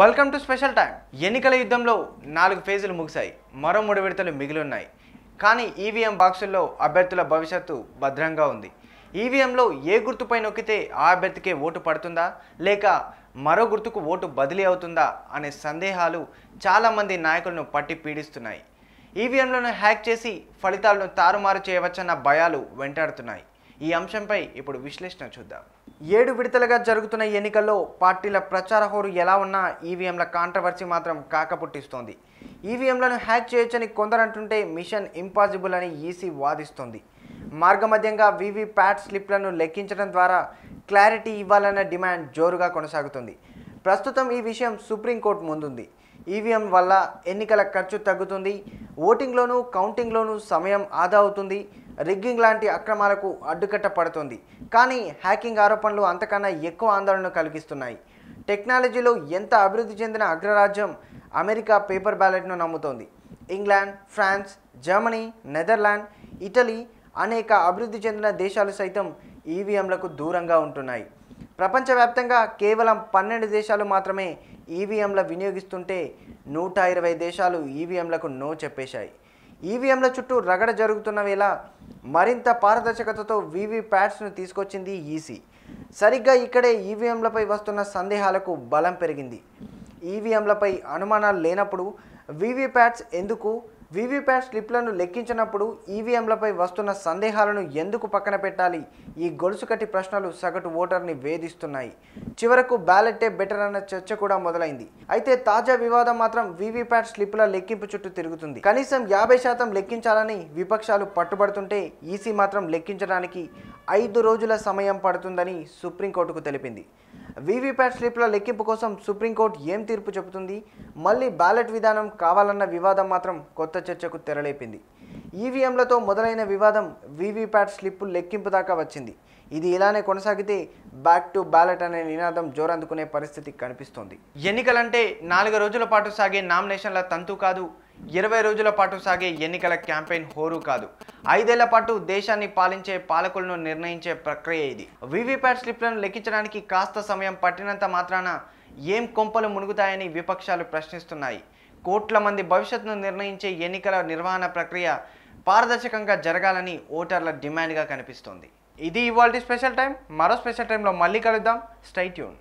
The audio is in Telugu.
వెల్కమ్ టు స్పెషల్ టైం ఎన్నికల యుద్ధంలో నాలుగు ఫేజులు ముగిశాయి మరో మూడు విడతలు మిగిలి ఉన్నాయి కానీ ఈవీఎం e బాక్సుల్లో అభ్యర్థుల భవిష్యత్తు భద్రంగా ఉంది ఈవీఎంలో e ఏ గుర్తుపై నొక్కితే ఆ అభ్యర్థికే ఓటు పడుతుందా లేక మరో గుర్తుకు ఓటు బదిలీ అవుతుందా అనే సందేహాలు చాలామంది నాయకులను పట్టి పీడిస్తున్నాయి ఈవీఎంలను e హ్యాక్ చేసి ఫలితాలను తారుమారు చేయవచ్చన్న భయాలు వెంటాడుతున్నాయి ఈ అంశంపై ఇప్పుడు విశ్లేషణ చూద్దాం ఏడు విడతలుగా జరుగుతున్న ఎన్నికల్లో పార్టీల ప్రచార హోరు ఎలా ఉన్నా ఈవీఎంల కాంట్రవర్సీ మాత్రం కాకపుట్టిస్తోంది ఈవీఎంలను హ్యాక్ చేయొచ్చని కొందరంటుంటే మిషన్ ఇంపాసిబుల్ అని ఈసీ వాదిస్తోంది మార్గమధ్యంగా ప్యాట్ స్లిప్లను లెక్కించడం ద్వారా క్లారిటీ ఇవ్వాలన్న డిమాండ్ జోరుగా కొనసాగుతుంది ప్రస్తుతం ఈ విషయం సుప్రీంకోర్టు ముందుంది ఈవీఎం వల్ల ఎన్నికల ఖర్చు తగ్గుతుంది ఓటింగ్లోనూ కౌంటింగ్లోనూ సమయం ఆదా అవుతుంది రిగ్గింగ్ లాంటి అక్రమాలకు అడ్డుకట్ట పడుతుంది కానీ హ్యాకింగ్ ఆరోపణలు అంతకన్నా ఎక్కువ ఆందోళనను కలిగిస్తున్నాయి టెక్నాలజీలో ఎంత అభివృద్ధి చెందిన అగ్రరాజ్యం అమెరికా పేపర్ బ్యాలెట్ను నమ్ముతోంది England France Germany Netherland Italy అనేక అభివృద్ధి చెందిన దేశాలు సైతం ఈవీఎంలకు దూరంగా ఉంటున్నాయి ప్రపంచవ్యాప్తంగా కేవలం పన్నెండు దేశాలు మాత్రమే ఈవీఎంల e వినియోగిస్తుంటే నూట ఇరవై దేశాలు ఈవీఎంలకు e నో చెప్పేశాయి ఈవీఎంల e చుట్టూ రగడ జరుగుతున్న వేళ మరింత పారదర్శకతతో వీవీ ప్యాడ్స్ను తీసుకొచ్చింది ఈసీ సరిగ్గా ఇక్కడే ఈవీఎంలపై వస్తున్న సందేహాలకు బలం పెరిగింది ఈవీఎంలపై అనుమానాలు లేనప్పుడు ప్యాడ్స్ ఎందుకు వీవీప్యాట్ స్లిప్లను లెక్కించినప్పుడు ఈవీఎంలపై వస్తున్న సందేహాలను ఎందుకు పక్కన పెట్టాలి ఈ గొలుసుకటి ప్రశ్నలు సగటు ఓటర్ని వేధిస్తున్నాయి చివరకు బ్యాలెట్టే బెటర్ అన్న చర్చ కూడా మొదలైంది అయితే తాజా వివాదం మాత్రం వీవీప్యాట్ స్లిప్ల లెక్కింపు చుట్టూ తిరుగుతుంది కనీసం యాభై శాతం లెక్కించాలని విపక్షాలు పట్టుబడుతుంటే ఈసీ మాత్రం లెక్కించడానికి ఐదు రోజుల సమయం పడుతుందని సుప్రీంకోర్టుకు తెలిపింది వీవీప్యాట్ స్లిప్ల లెక్కింపు కోసం సుప్రీంకోర్టు ఏం తీర్పు చెబుతుంది మళ్ళీ బ్యాలెట్ విధానం కావాలన్న వివాదం మాత్రం కొత్త చర్చకు తెరలేపింది ఈవీఎంలతో మొదలైన వివాదం వీవీప్యాట్ స్లిప్పు లెక్కింపు దాకా వచ్చింది ఇది ఇలానే కొనసాగితే బ్యాక్ టు బ్యాలెట్ అనే నినాదం జోరందుకునే పరిస్థితి కనిపిస్తోంది ఎన్నికలంటే నాలుగు రోజుల పాటు సాగే నామినేషన్ల తంతు కాదు ఇరవై రోజుల పాటు సాగే ఎన్నికల క్యాంపెయిన్ హోరు కాదు ఐదేళ్ల పాటు దేశాన్ని పాలించే పాలకులను నిర్ణయించే ప్రక్రియ ఇది వీవీప్యాట్ స్లిప్లను లెక్కించడానికి కాస్త సమయం పట్టినంత మాత్రాన ఏం కొంపలు మునుగుతాయని విపక్షాలు ప్రశ్నిస్తున్నాయి కోట్ల మంది భవిష్యత్తును నిర్ణయించే ఎన్నికల నిర్వహణ ప్రక్రియ పారదర్శకంగా జరగాలని ఓటర్ల డిమాండ్గా కనిపిస్తోంది ఇది ఇవాళ స్పెషల్ టైం మరో స్పెషల్ టైంలో మళ్ళీ కలుద్దాం స్టైట్యూన్